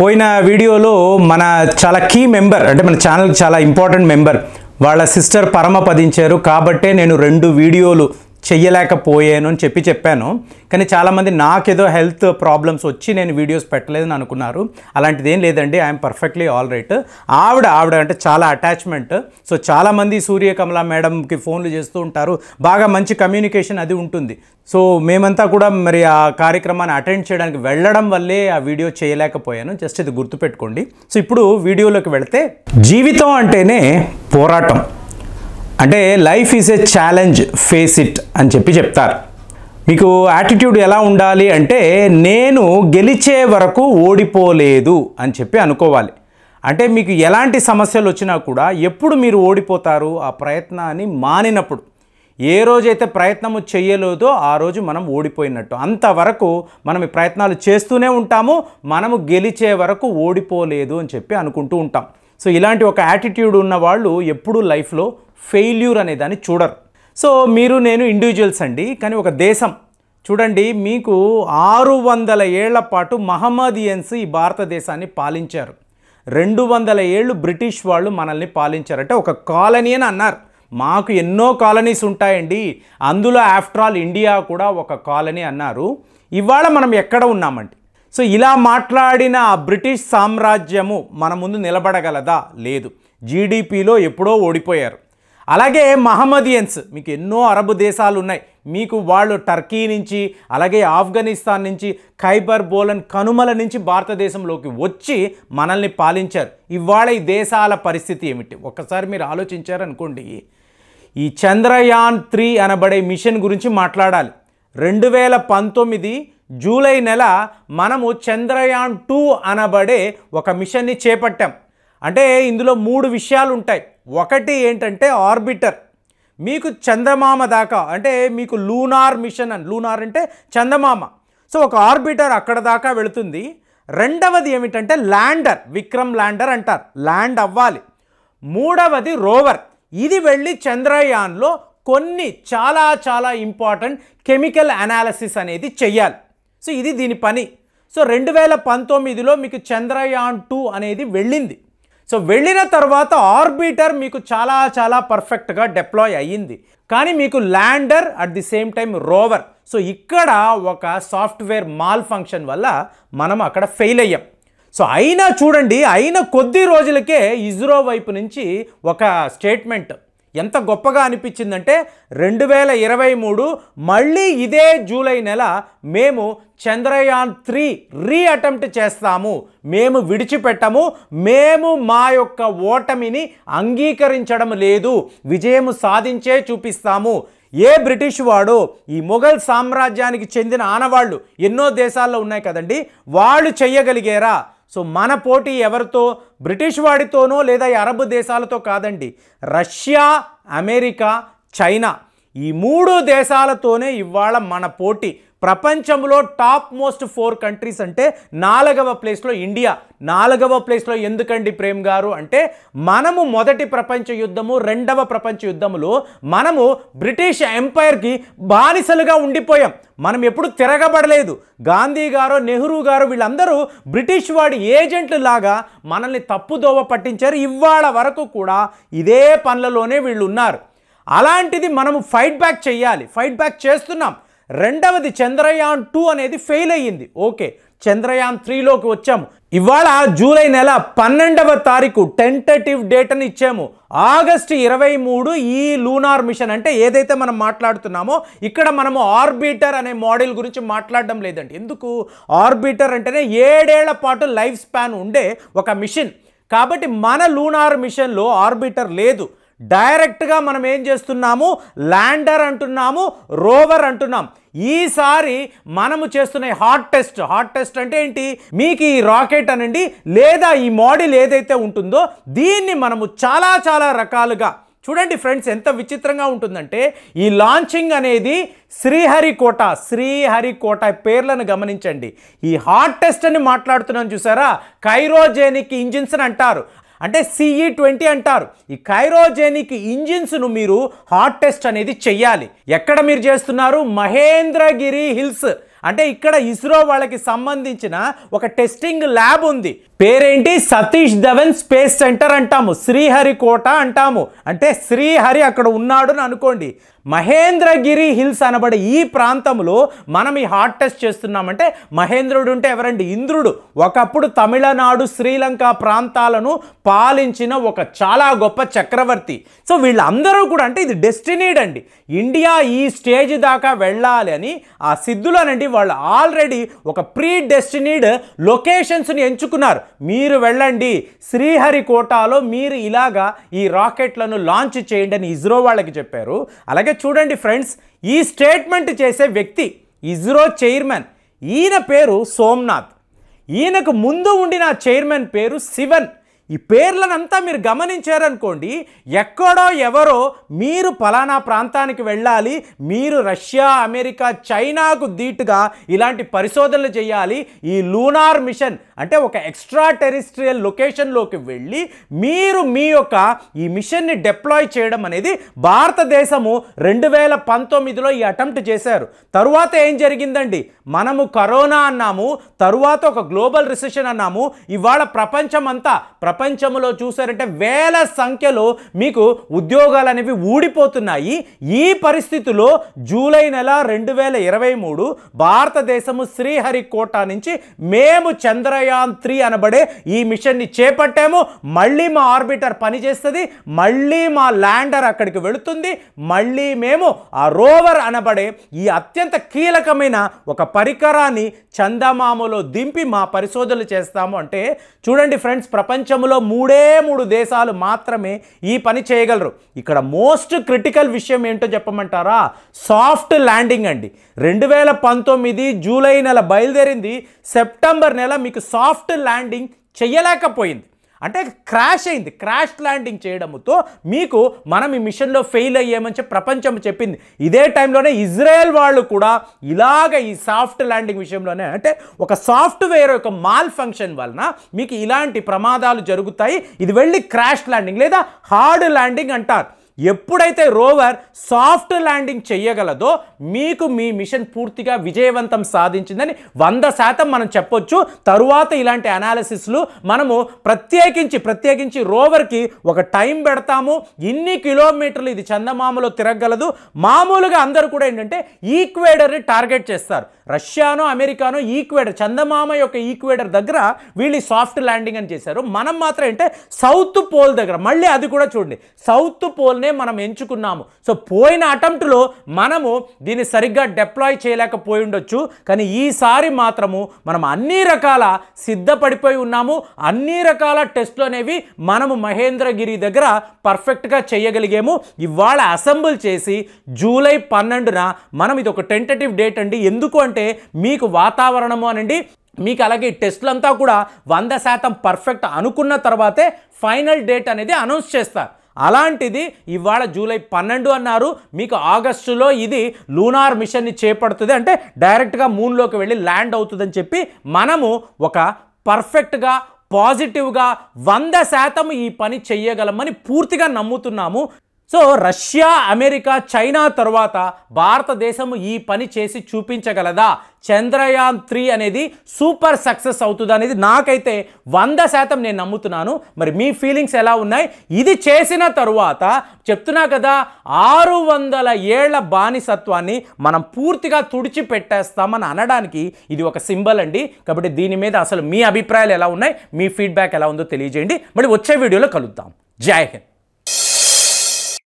పోయిన వీడియోలో మన చాలా కీ మెంబర్ అంటే మన ఛానల్ చాలా ఇంపార్టెంట్ మెంబర్ వాళ్ళ సిస్టర్ పరమ పదించారు కాబట్టే నేను రెండు వీడియోలు చెయ్యలేకపోయాను అని చెప్పి చెప్పాను కానీ చాలామంది నాకేదో హెల్త్ ప్రాబ్లమ్స్ వచ్చి నేను వీడియోస్ పెట్టలేదని అనుకున్నారు అలాంటిది ఏం లేదండి ఐఎమ్ పర్ఫెక్ట్లీ ఆల్ రైట్ ఆవిడ ఆవిడ అంటే చాలా అటాచ్మెంట్ సో చాలామంది సూర్య కమల మేడంకి ఫోన్లు చేస్తూ ఉంటారు బాగా మంచి కమ్యూనికేషన్ అది ఉంటుంది సో మేమంతా కూడా మరి ఆ కార్యక్రమాన్ని అటెండ్ చేయడానికి వెళ్ళడం వల్లే ఆ వీడియో చేయలేకపోయాను జస్ట్ ఇది గుర్తుపెట్టుకోండి సో ఇప్పుడు వీడియోలోకి వెళితే జీవితం అంటేనే పోరాటం అంటే life is a challenge face it అని చెప్పి చెప్తారు మీకు యాటిట్యూడ్ ఎలా ఉండాలి అంటే నేను గెలిచే వరకు ఓడిపోలేదు అని చెప్పి అనుకోవాలి అంటే మీకు ఎలాంటి సమస్యలు వచ్చినా కూడా ఎప్పుడు మీరు ఓడిపోతారు ఆ ప్రయత్నాన్ని మానినప్పుడు ఏ రోజైతే ప్రయత్నము చేయలేదో ఆ రోజు మనం ఓడిపోయినట్టు అంతవరకు మనం ఈ ప్రయత్నాలు చేస్తూనే ఉంటాము మనము గెలిచే వరకు ఓడిపోలేదు అని చెప్పి అనుకుంటూ ఉంటాం సో ఇలాంటి ఒక యాటిట్యూడ్ ఉన్న వాళ్ళు ఎప్పుడూ లైఫ్లో ఫెయిల్యూర్ అనే దాన్ని చూడరు సో మీరు నేను ఇండివిజువల్స్ అండి కానీ ఒక దేశం చూడండి మీకు ఆరు వందల ఏళ్ల పాటు మహమ్మదియన్స్ ఈ భారతదేశాన్ని పాలించారు రెండు వందల ఏళ్ళు బ్రిటిష్ వాళ్ళు మనల్ని పాలించారంటే ఒక కాలనీ అని అన్నారు మాకు ఎన్నో కాలనీస్ ఉంటాయండి అందులో ఆఫ్టర్ ఆల్ ఇండియా కూడా ఒక కాలనీ అన్నారు ఇవాళ మనం ఎక్కడ ఉన్నామండి సో ఇలా మాట్లాడిన ఆ బ్రిటిష్ సామ్రాజ్యము మన ముందు నిలబడగలదా లేదు జీడిపిలో ఎప్పుడో ఓడిపోయారు అలాగే మహమ్మదియన్స్ మీకు ఎన్నో అరబ్ దేశాలు ఉన్నాయి మీకు వాళ్ళు టర్కీ నుంచి అలాగే ఆఫ్ఘనిస్తాన్ నుంచి ఖైబర్ బోలన్ కనుమల నుంచి భారతదేశంలోకి వచ్చి మనల్ని పాలించారు ఇవాళ ఈ దేశాల పరిస్థితి ఏమిటి ఒక్కసారి మీరు ఆలోచించారనుకోండి ఈ చంద్రయాన్ త్రీ అనబడే మిషన్ గురించి మాట్లాడాలి రెండు వేల పంతొమ్మిది జూలై నెల మనము చంద్రయాన్ టూ అనబడే ఒక మిషన్ని చేపట్టాం అంటే ఇందులో మూడు విషయాలు ఉంటాయి ఒకటి ఏంటంటే ఆర్బిటర్ మీకు చందమామ దాకా అంటే మీకు లూనార్ మిషన్ అని లూనార్ అంటే చందమామ సో ఒక ఆర్బిటర్ అక్కడ దాకా వెళుతుంది రెండవది ఏమిటంటే ల్యాండర్ విక్రమ్ ల్యాండర్ అంటారు ల్యాండ్ అవ్వాలి మూడవది రోవర్ ఇది వెళ్ళి చంద్రయాన్లో కొన్ని చాలా చాలా ఇంపార్టెంట్ కెమికల్ అనాలసిస్ అనేది చెయ్యాలి సో ఇది దీని పని సో రెండు వేల పంతొమ్మిదిలో మీకు చంద్రయాన్ టూ అనేది వెళ్ళింది సో వెళ్ళిన తర్వాత ఆర్బిటర్ మీకు చాలా చాలా పర్ఫెక్ట్గా డెప్లాయ్ అయ్యింది కానీ మీకు lander at the same time rover so ఇక్కడ ఒక సాఫ్ట్వేర్ మాల్ ఫంక్షన్ వల్ల మనం అక్కడ ఫెయిల్ అయ్యాం సో అయినా చూడండి అయిన కొద్ది రోజులకే ఇస్రో వైపు నుంచి ఒక స్టేట్మెంట్ ఎంత గొప్పగా అనిపించిందంటే రెండు వేల ఇరవై మూడు మళ్ళీ ఇదే జూలై నెల మేము చంద్రయాన్ త్రీ రీ అటెంప్ట్ చేస్తాము మేము విడిచిపెట్టము మేము మా యొక్క ఓటమిని అంగీకరించడం లేదు విజయం సాధించే చూపిస్తాము ఏ బ్రిటిష్ వాడు ఈ మొఘల్ సామ్రాజ్యానికి చెందిన ఆనవాళ్ళు ఎన్నో దేశాల్లో ఉన్నాయి కదండి వాళ్ళు చెయ్యగలిగారా సో మన పోటీ ఎవరితో బ్రిటిష్ వాడితోనో లేదా అరబ్ దేశాలతో కాదండి రష్యా అమెరికా చైనా ఈ మూడు దేశాలతోనే ఇవాళ మన పోటీ ప్రపంచంలో టాప్ మోస్ట్ ఫోర్ కంట్రీస్ అంటే నాలుగవ ప్లేస్లో ఇండియా నాలుగవ ప్లేస్లో ఎందుకండి ప్రేమ్ గారు అంటే మనము మొదటి ప్రపంచ యుద్ధము రెండవ ప్రపంచ యుద్ధములు మనము బ్రిటిష్ ఎంపైర్కి బానిసలుగా ఉండిపోయాం మనం ఎప్పుడు తిరగబడలేదు గాంధీ గారు నెహ్రూ గారు వీళ్ళందరూ బ్రిటిష్ వాడి ఏజెంట్లు లాగా మనల్ని తప్పుదోవ పట్టించారు ఇవాళ వరకు కూడా ఇదే పనులలోనే వీళ్ళు ఉన్నారు అలాంటిది మనము ఫైట్ బ్యాక్ చేయాలి ఫైట్ బ్యాక్ చేస్తున్నాం రెండవది చంద్రయాన్ టూ అనేది ఫెయిల్ అయ్యింది ఓకే చంద్రయాన్ త్రీలోకి వచ్చాము ఇవాళ జూలై నెల పన్నెండవ తారీఖు టెంటేటివ్ డేట్ అని ఇచ్చాము ఆగస్టు ఇరవై మూడు ఈ లూనార్ మిషన్ అంటే ఏదైతే మనం మాట్లాడుతున్నామో ఇక్కడ మనము ఆర్బిటర్ అనే మోడల్ గురించి మాట్లాడడం లేదండి ఎందుకు ఆర్బిటర్ అంటేనే ఏడేళ్ల పాటు లైఫ్ స్పాన్ ఉండే ఒక మిషన్ కాబట్టి మన లూనార్ మిషన్లో ఆర్బిటర్ లేదు డైరెక్ట్గా మనం ఏం చేస్తున్నాము ల్యాండర్ అంటున్నాము రోవర్ అంటున్నాం ఈసారి మనము చేస్తున్న హాట్ టెస్ట్ హాట్ టెస్ట్ అంటే ఏంటి మీకు ఈ రాకెట్ అనండి లేదా ఈ మోడల్ ఏదైతే ఉంటుందో దీన్ని మనము చాలా చాలా రకాలుగా చూడండి ఫ్రెండ్స్ ఎంత విచిత్రంగా ఉంటుందంటే ఈ లాంచింగ్ అనేది శ్రీహరికోట శ్రీహరికోట పేర్లను గమనించండి ఈ హాట్ టెస్ట్ అని మాట్లాడుతున్నాను చూసారా కైరోజేనిక్ ఇంజిన్స్ అని అంటారు అంటే సిఈ e ట్వంటీ అంటారు ఈ కైరోజెనిక్ ఇంజిన్స్ను మీరు హార్ట్ టెస్ట్ అనేది చెయ్యాలి ఎక్కడ మీరు చేస్తున్నారు మహేంద్రగిరి హిల్స్ అంటే ఇక్కడ ఇస్రో వాళ్ళకి సంబంధించిన ఒక టెస్టింగ్ ల్యాబ్ ఉంది పేరేంటి సతీష్ ధవన్ స్పేస్ సెంటర్ అంటాము శ్రీహరి కోట అంటాము అంటే శ్రీహరి అక్కడ ఉన్నాడు అని అనుకోండి మహేంద్రగిరి హిల్స్ అనబడే ఈ ప్రాంతంలో మనం ఈ హార్ట్ టెస్ట్ చేస్తున్నామంటే మహేంద్రుడు ఉంటే ఎవరండి ఇంద్రుడు ఒకప్పుడు తమిళనాడు శ్రీలంక ప్రాంతాలను పాలించిన ఒక చాలా గొప్ప చక్రవర్తి సో వీళ్ళందరూ కూడా అంటే ఇది డెస్టినీడ్ అండి ఇండియా ఈ స్టేజ్ దాకా వెళ్ళాలి అని ఆ సిద్ధులనండి వాళ్ళు ఆల్రెడీ ఒక ప్రీ డెస్టినీడ్ లొకేషన్స్ని ఎంచుకున్నారు మీరు వెళ్ళండి శ్రీహరికోటలో మీరు ఇలాగా ఈ రాకెట్లను లాంచ్ చేయండి అని ఇస్రో వాళ్ళకి చెప్పారు అలాగే చూడండి ఫ్రెండ్స్ ఈ స్టేట్మెంట్ చేసే వ్యక్తి ఇస్రో చైర్మన్ ఈయన పేరు సోమ్నాథ్ ఈయనకు ముందు ఉండిన చైర్మన్ పేరు శివన్ ఈ పేర్లనంతా మీరు గమనించారనుకోండి ఎక్కడో ఎవరో మీరు ఫలానా ప్రాంతానికి వెళ్ళాలి మీరు రష్యా అమెరికా చైనాకు ధీటుగా ఇలాంటి పరిశోధనలు చేయాలి ఈ లూనార్ మిషన్ అంటే ఒక ఎక్స్ట్రా టెరిస్ట్రియల్ లొకేషన్లోకి వెళ్ళి మీరు మీ యొక్క ఈ మిషన్ని డిప్లాయ్ చేయడం అనేది భారతదేశము రెండు వేల పంతొమ్మిదిలో ఈ అటెంప్ట్ చేశారు తరువాత ఏం జరిగిందండి మనము కరోనా అన్నాము తరువాత ఒక గ్లోబల్ రిసెషన్ అన్నాము ఇవాళ ప్రపంచం అంతా ప్రపంచంలో చూసారంటే వేల సంఖ్యలో మీకు ఉద్యోగాలు అనేవి ఊడిపోతున్నాయి ఈ పరిస్థితిలో జూలై నెల రెండు వేల ఇరవై మూడు భారతదేశము శ్రీహరికోట నుంచి మేము చంద్రయాన్ చంద్రయాన్ త్రీ అనబడే ఈ మిషన్ని చేపట్టాము మళ్ళీ మా ఆర్బిటర్ పనిచేస్తుంది మళ్ళీ మా ల్యాండర్ అక్కడికి వెళుతుంది మళ్ళీ మేము ఆ రోవర్ అనబడే ఈ అత్యంత కీలకమైన ఒక పరికరాన్ని చందమామలో దింపి మా పరిశోధనలు చేస్తాము అంటే చూడండి ఫ్రెండ్స్ ప్రపంచంలో మూడే మూడు దేశాలు మాత్రమే ఈ పని చేయగలరు ఇక్కడ మోస్ట్ క్రిటికల్ విషయం ఏంటో చెప్పమంటారా సాఫ్ట్ ల్యాండింగ్ అండి రెండు వేల పంతొమ్మిది జూలై నెల బయలుదేరింది సెప్టెంబర్ నెల మీకు సాఫ్ట్ ల్యాండింగ్ చేయలేకపోయింది అంటే క్రాష్ అయింది క్రాష్ ల్యాండింగ్ చేయడంతో మీకు మనం ఈ మిషన్లో ఫెయిల్ అయ్యామని చెప్పి ప్రపంచం చెప్పింది ఇదే టైంలోనే ఇజ్రాయెల్ వాళ్ళు కూడా ఇలాగ ఈ సాఫ్ట్ ల్యాండింగ్ విషయంలోనే అంటే ఒక సాఫ్ట్వేర్ యొక్క మాల్ ఫంక్షన్ వలన మీకు ఇలాంటి ప్రమాదాలు జరుగుతాయి ఇది వెళ్ళి క్రాష్ ల్యాండింగ్ లేదా హార్డ్ ల్యాండింగ్ అంటారు ఎప్పుడైతే రోవర్ సాఫ్ట్ ల్యాండింగ్ చేయగలదో మీకు మీ మిషన్ పూర్తిగా విజయవంతం సాధించిందని వంద శాతం మనం చెప్పొచ్చు తరువాత ఇలాంటి అనాలిసిస్లు మనము ప్రత్యేకించి ప్రత్యేకించి రోవర్కి ఒక టైం పెడతాము ఇన్ని కిలోమీటర్లు ఇది చందమామలో తిరగలదు మామూలుగా అందరూ కూడా ఏంటంటే ఈక్వేడర్ని టార్గెట్ చేస్తారు రష్యానో అమెరికానో ఈక్వేడర్ చందమామ యొక్క ఈక్వేడర్ దగ్గర వీళ్ళు సాఫ్ట్ ల్యాండింగ్ అని చేశారు మనం మాత్రం అంటే సౌత్ పోల్ దగ్గర మళ్ళీ అది కూడా చూడండి సౌత్ పోల్నే ఆలోచననే మనం ఎంచుకున్నాము సో పోయిన అటెంప్ట్లో మనము దీన్ని సరిగ్గా డెప్లాయ్ చేయలేకపోయి ఉండొచ్చు కానీ ఈసారి మాత్రము మనం అన్ని రకాల సిద్ధపడిపోయి ఉన్నాము అన్ని రకాల టెస్ట్లు అనేవి మనము మహేంద్రగిరి దగ్గర పర్ఫెక్ట్గా చేయగలిగాము ఇవాళ అసెంబుల్ చేసి జూలై పన్నెండున మనం ఇది ఒక టెంటటివ్ డేట్ అండి ఎందుకు అంటే మీకు వాతావరణము అనండి మీకు అలాగే టెస్ట్లంతా కూడా వంద శాతం పర్ఫెక్ట్ అనుకున్న తర్వాతే ఫైనల్ డేట్ అనేది అనౌన్స్ చేస్తారు అలాంటిది ఇవాళ జూలై పన్నెండు అన్నారు మీకు ఆగస్టులో ఇది లూనార్ మిషన్ని చేపడుతుంది అంటే డైరెక్ట్గా మూన్లోకి వెళ్ళి ల్యాండ్ అవుతుందని చెప్పి మనము ఒక పర్ఫెక్ట్గా పాజిటివ్గా వంద శాతం ఈ పని చెయ్యగలమని పూర్తిగా నమ్ముతున్నాము సో రష్యా అమెరికా చైనా తర్వాత భారతదేశం ఈ పని చేసి చూపించగలదా చంద్రయాన్ త్రీ అనేది సూపర్ సక్సెస్ అవుతుంది అనేది నాకైతే వంద శాతం నేను నమ్ముతున్నాను మరి మీ ఫీలింగ్స్ ఎలా ఉన్నాయి ఇది చేసిన తరువాత చెప్తున్నా కదా ఆరు వందల ఏళ్ల బానిసత్వాన్ని మనం పూర్తిగా తుడిచిపెట్టేస్తామని అనడానికి ఇది ఒక సింబల్ అండి కాబట్టి దీని మీద అసలు మీ అభిప్రాయాలు ఎలా ఉన్నాయి మీ ఫీడ్బ్యాక్ ఎలా ఉందో తెలియజేయండి మళ్ళీ వచ్చే వీడియోలో కలుద్దాం జై హింద్